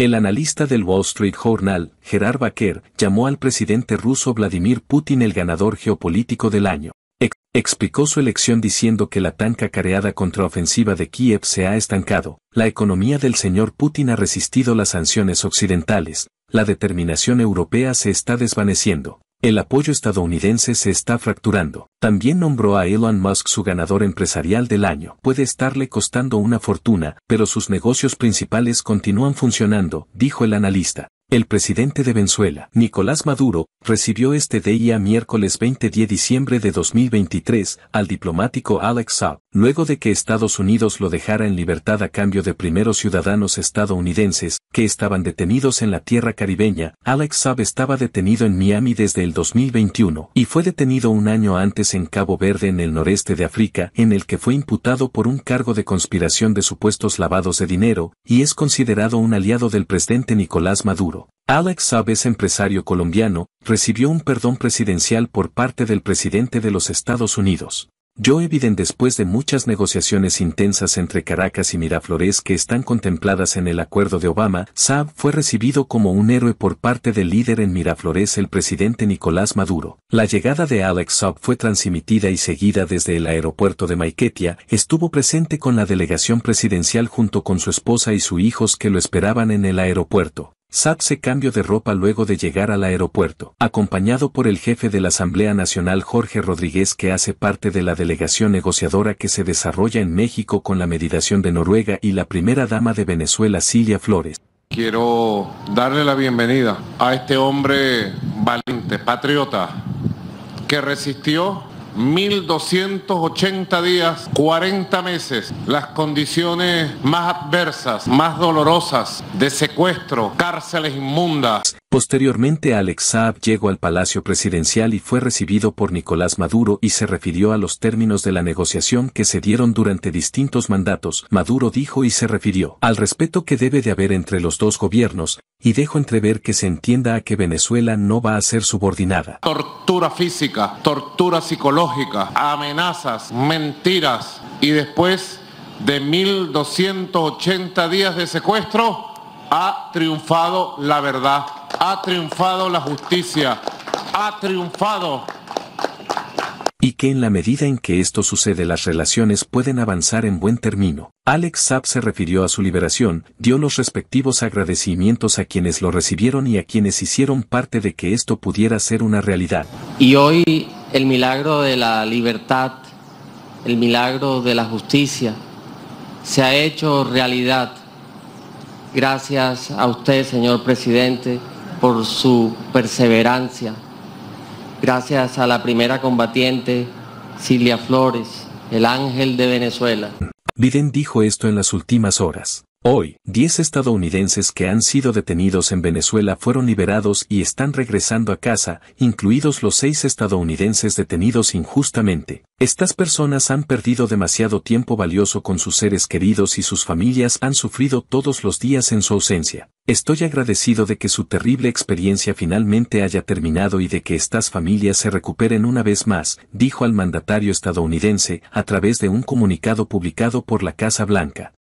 El analista del Wall Street Journal, Gerard Baker, llamó al presidente ruso Vladimir Putin el ganador geopolítico del año. explicó su elección diciendo que la tan cacareada contraofensiva de Kiev se ha estancado, la economía del señor Putin ha resistido las sanciones occidentales, la determinación europea se está desvaneciendo, el apoyo estadounidense se está fracturando. También nombró a Elon Musk su ganador empresarial del año. Puede estarle costando una fortuna, pero sus negocios principales continúan funcionando, dijo el analista. El presidente de Venezuela, Nicolás Maduro, recibió este día miércoles 20 de diciembre de 2023 al diplomático Alex Saab, luego de que Estados Unidos lo dejara en libertad a cambio de primeros ciudadanos estadounidenses que estaban detenidos en la tierra caribeña. Alex Saab estaba detenido en Miami desde el 2021 y fue detenido un año antes en Cabo Verde en el noreste de África, en el que fue imputado por un cargo de conspiración de supuestos lavados de dinero y es considerado un aliado del presidente Nicolás Maduro. Alex Saab es empresario colombiano, recibió un perdón presidencial por parte del presidente de los Estados Unidos. Joe Biden después de muchas negociaciones intensas entre Caracas y Miraflores que están contempladas en el acuerdo de Obama, Saab fue recibido como un héroe por parte del líder en Miraflores el presidente Nicolás Maduro. La llegada de Alex Saab fue transmitida y seguida desde el aeropuerto de Maiketia, estuvo presente con la delegación presidencial junto con su esposa y sus hijos que lo esperaban en el aeropuerto. SAT se cambió de ropa luego de llegar al aeropuerto, acompañado por el jefe de la Asamblea Nacional Jorge Rodríguez que hace parte de la delegación negociadora que se desarrolla en México con la medidación de Noruega y la primera dama de Venezuela Cilia Flores. Quiero darle la bienvenida a este hombre valiente, patriota, que resistió 1.280 días, 40 meses, las condiciones más adversas, más dolorosas, de secuestro, cárceles inmundas. Posteriormente Alex Saab llegó al Palacio Presidencial y fue recibido por Nicolás Maduro y se refirió a los términos de la negociación que se dieron durante distintos mandatos, Maduro dijo y se refirió al respeto que debe de haber entre los dos gobiernos, y dejo entrever que se entienda a que Venezuela no va a ser subordinada. Tortura física, tortura psicológica, amenazas, mentiras, y después de 1.280 días de secuestro, ha triunfado la verdad ha triunfado la justicia. Ha triunfado. Y que en la medida en que esto sucede las relaciones pueden avanzar en buen término. Alex Saab se refirió a su liberación, dio los respectivos agradecimientos a quienes lo recibieron y a quienes hicieron parte de que esto pudiera ser una realidad. Y hoy el milagro de la libertad, el milagro de la justicia, se ha hecho realidad. Gracias a usted, señor presidente por su perseverancia. Gracias a la primera combatiente, Silvia Flores, el ángel de Venezuela. Biden dijo esto en las últimas horas. Hoy, 10 estadounidenses que han sido detenidos en Venezuela fueron liberados y están regresando a casa, incluidos los seis estadounidenses detenidos injustamente. Estas personas han perdido demasiado tiempo valioso con sus seres queridos y sus familias han sufrido todos los días en su ausencia. Estoy agradecido de que su terrible experiencia finalmente haya terminado y de que estas familias se recuperen una vez más, dijo al mandatario estadounidense, a través de un comunicado publicado por la Casa Blanca.